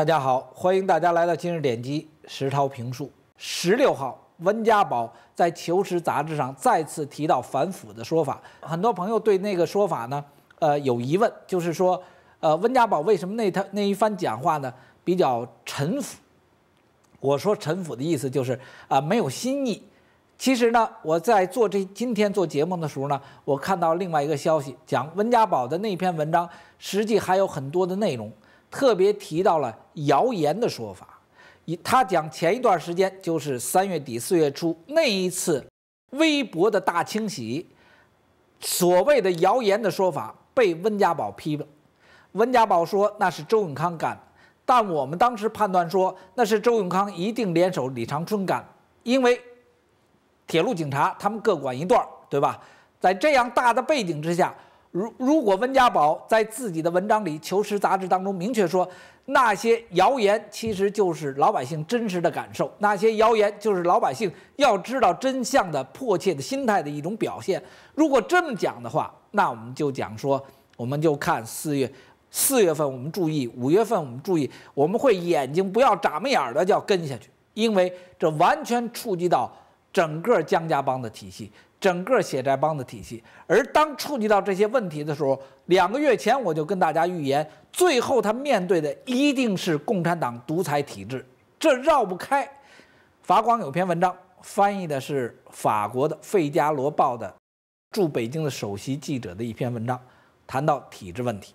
大家好，欢迎大家来到今日点击，石涛评述。十六号，温家宝在《求实》杂志上再次提到反腐的说法，很多朋友对那个说法呢，呃，有疑问，就是说，呃，温家宝为什么那他那一番讲话呢比较沉腐？我说沉腐的意思就是啊，没有新意。其实呢，我在做这今天做节目的时候呢，我看到另外一个消息，讲温家宝的那篇文章，实际还有很多的内容。特别提到了谣言的说法，一他讲前一段时间就是三月底四月初那一次微博的大清洗，所谓的谣言的说法被温家宝批了，温家宝说那是周永康干，但我们当时判断说那是周永康一定联手李长春干，因为铁路警察他们各管一段儿，对吧？在这样大的背景之下。如如果温家宝在自己的文章里《求实》杂志当中明确说，那些谣言其实就是老百姓真实的感受，那些谣言就是老百姓要知道真相的迫切的心态的一种表现。如果这么讲的话，那我们就讲说，我们就看四月、四月份，我们注意五月份，我们注意，我们会眼睛不要眨巴眼的就要跟下去，因为这完全触及到整个江家帮的体系。整个血债帮的体系，而当触及到这些问题的时候，两个月前我就跟大家预言，最后他面对的一定是共产党独裁体制，这绕不开。法广有篇文章，翻译的是法国的《费加罗报》的驻北京的首席记者的一篇文章，谈到体制问题。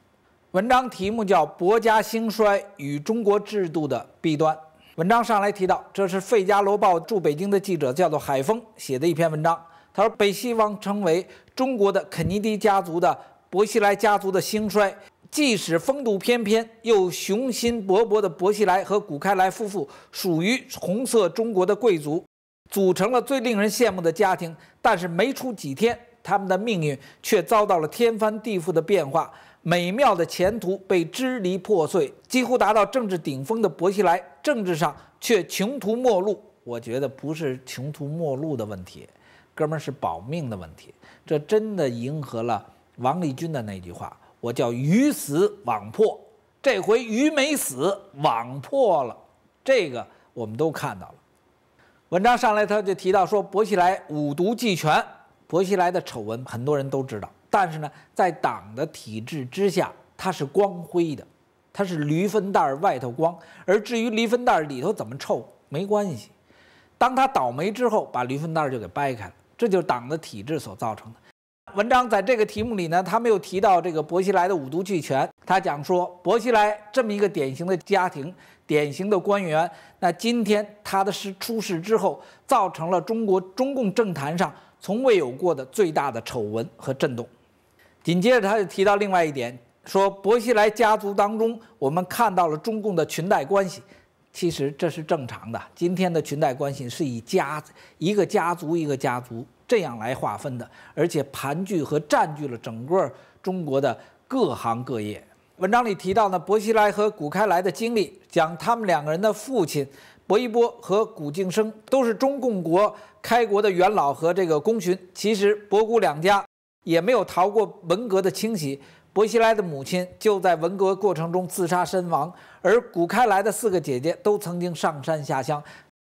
文章题目叫《国家兴衰与中国制度的弊端》。文章上来提到，这是《费加罗报》驻北京的记者叫做海峰写的一篇文章。他说：“北西王称为中国的肯尼迪家族的伯西莱家族的兴衰，即使风度翩翩又雄心勃勃的伯西莱和古开莱夫妇属于红色中国的贵族，组成了最令人羡慕的家庭。但是没出几天，他们的命运却遭到了天翻地覆的变化，美妙的前途被支离破碎。几乎达到政治顶峰的伯西莱，政治上却穷途末路。我觉得不是穷途末路的问题。”哥们儿是保命的问题，这真的迎合了王立军的那句话：“我叫鱼死网破。”这回鱼没死，网破了。这个我们都看到了。文章上来他就提到说：“薄熙来五毒俱全。”薄熙来的丑闻很多人都知道，但是呢，在党的体制之下，他是光辉的，他是驴粪蛋儿外头光，而至于驴粪蛋儿里头怎么臭没关系。当他倒霉之后，把驴粪蛋儿就给掰开了。这就是党的体制所造成的。文章在这个题目里呢，他没有提到这个薄熙来的五毒俱全。他讲说，薄熙来这么一个典型的家庭、典型的官员，那今天他的事出事之后，造成了中国中共政坛上从未有过的最大的丑闻和震动。紧接着，他就提到另外一点，说薄熙来家族当中，我们看到了中共的裙带关系。其实这是正常的。今天的裙带关系是以家一个家族一个家族这样来划分的，而且盘踞和占据了整个中国的各行各业。文章里提到呢，薄熙来和谷开来的经历，讲他们两个人的父亲薄一波和谷敬生都是中共国开国的元老和这个功勋。其实薄古两家也没有逃过文革的清洗。薄熙来的母亲就在文革过程中自杀身亡，而谷开来的四个姐姐都曾经上山下乡。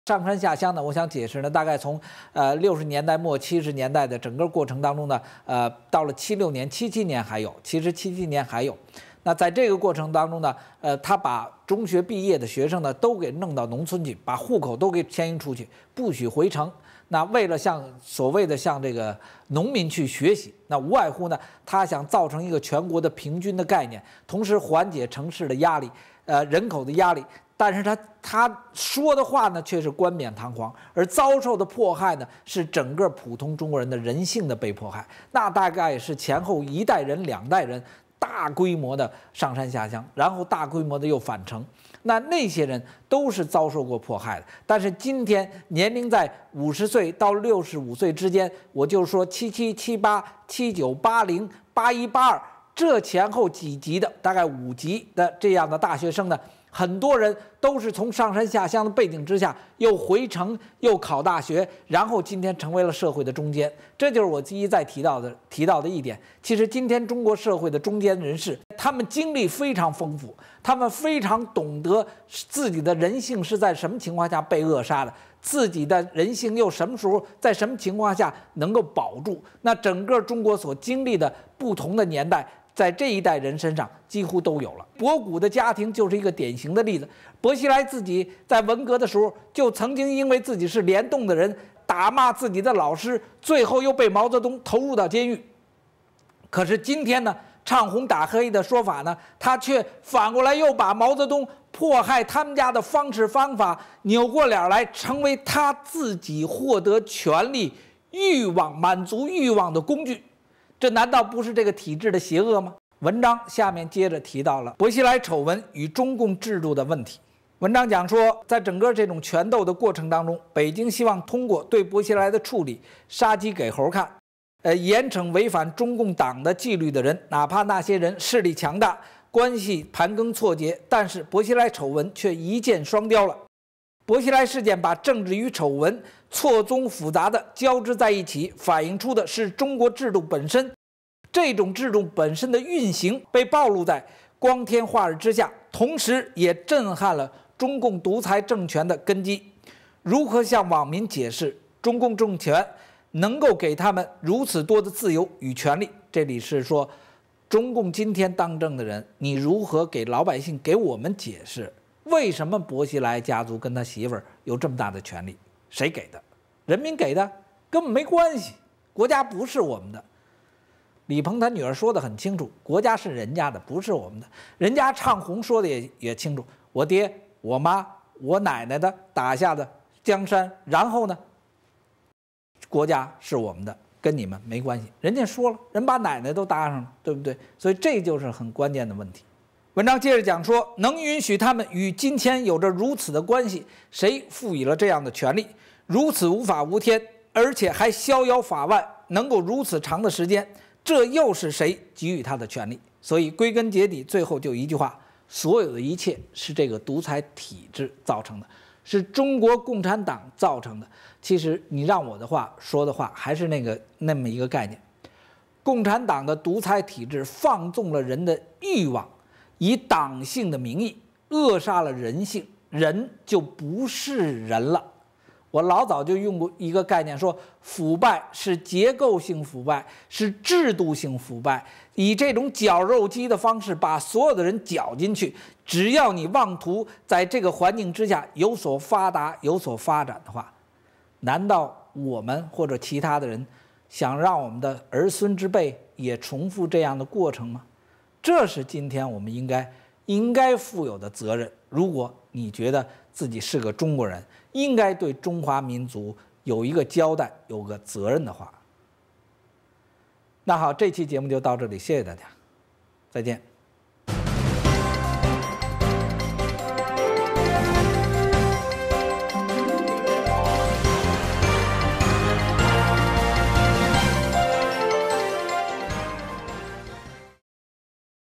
上山下乡呢，我想解释呢，大概从呃六十年代末七十年代的整个过程当中呢，呃，到了七六年、七七年还有，其实七七年还有。那在这个过程当中呢，呃，他把中学毕业的学生呢都给弄到农村去，把户口都给迁移出去，不许回城。那为了向所谓的向这个农民去学习，那无外乎呢，他想造成一个全国的平均的概念，同时缓解城市的压力，呃，人口的压力。但是他他说的话呢，却是冠冕堂皇，而遭受的迫害呢，是整个普通中国人的人性的被迫害。那大概是前后一代人、两代人大规模的上山下乡，然后大规模的又返城。那那些人都是遭受过迫害的，但是今天年龄在五十岁到六十五岁之间，我就说七七七八七九八零八一八二这前后几级的，大概五级的这样的大学生呢？很多人都是从上山下乡的背景之下，又回城，又考大学，然后今天成为了社会的中间。这就是我一再提到的提到的一点。其实今天中国社会的中间人士，他们经历非常丰富，他们非常懂得自己的人性是在什么情况下被扼杀的，自己的人性又什么时候在什么情况下能够保住。那整个中国所经历的不同的年代。在这一代人身上几乎都有了。博古的家庭就是一个典型的例子。薄熙来自己在文革的时候就曾经因为自己是联动的人打骂自己的老师，最后又被毛泽东投入到监狱。可是今天呢，唱红打黑的说法呢，他却反过来又把毛泽东迫害他们家的方式方法扭过脸来，成为他自己获得权力欲望满足欲望的工具。这难道不是这个体制的邪恶吗？文章下面接着提到了薄熙来丑闻与中共制度的问题。文章讲说，在整个这种权斗的过程当中，北京希望通过对薄熙来的处理，杀鸡给猴看，呃，严惩违反中共党的纪律的人，哪怕那些人势力强大，关系盘根错节，但是薄熙来丑闻却一箭双雕了。薄熙来事件把政治与丑闻。错综复杂的交织在一起，反映出的是中国制度本身，这种制度本身的运行被暴露在光天化日之下，同时也震撼了中共独裁政权的根基。如何向网民解释中共政权能够给他们如此多的自由与权利？这里是说，中共今天当政的人，你如何给老百姓、给我们解释，为什么薄熙来家族跟他媳妇儿有这么大的权利？谁给的？人民给的，根本没关系。国家不是我们的。李鹏他女儿说的很清楚，国家是人家的，不是我们的。人家唱红说的也也清楚，我爹、我妈、我奶奶的打下的江山，然后呢，国家是我们的，跟你们没关系。人家说了，人把奶奶都搭上了，对不对？所以这就是很关键的问题。文章接着讲说，能允许他们与金钱有着如此的关系，谁赋予了这样的权利？如此无法无天，而且还逍遥法外，能够如此长的时间，这又是谁给予他的权利？所以归根结底，最后就一句话：所有的一切是这个独裁体制造成的，是中国共产党造成的。其实你让我的话说的话，还是那个那么一个概念：共产党的独裁体制放纵了人的欲望。以党性的名义扼杀了人性，人就不是人了。我老早就用过一个概念，说腐败是结构性腐败，是制度性腐败。以这种绞肉机的方式把所有的人绞进去，只要你妄图在这个环境之下有所发达、有所发展的话，难道我们或者其他的人想让我们的儿孙之辈也重复这样的过程吗？这是今天我们应该应该负有的责任。如果你觉得自己是个中国人，应该对中华民族有一个交代，有个责任的话，那好，这期节目就到这里，谢谢大家，再见。